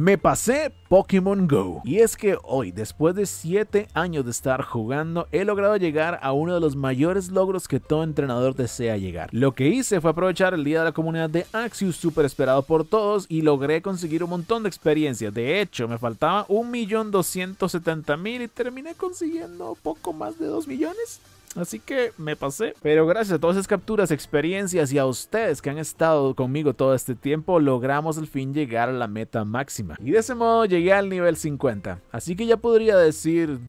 Me pasé Pokémon Go. Y es que hoy, después de 7 años de estar jugando, he logrado llegar a uno de los mayores logros que todo entrenador desea llegar. Lo que hice fue aprovechar el día de la comunidad de Axius, super esperado por todos, y logré conseguir un montón de experiencias. De hecho, me faltaba 1.270.000 y terminé consiguiendo poco más de 2 millones. Así que me pasé. Pero gracias a todas esas capturas, experiencias y a ustedes que han estado conmigo todo este tiempo, logramos al fin llegar a la meta máxima. Y de ese modo llegué al nivel 50. Así que ya podría decir